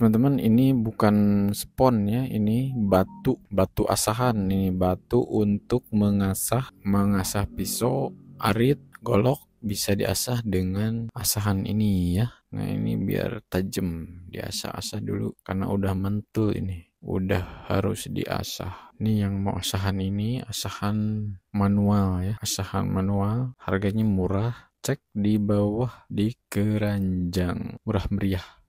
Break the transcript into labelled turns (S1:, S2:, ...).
S1: teman-teman ini bukan spon ya ini batu batu asahan ini batu untuk mengasah mengasah pisau arit golok bisa diasah dengan asahan ini ya nah ini biar tajam diasah-asah dulu karena udah mentul ini udah harus diasah ini yang mau asahan ini asahan manual ya asahan manual harganya murah cek di bawah di keranjang murah meriah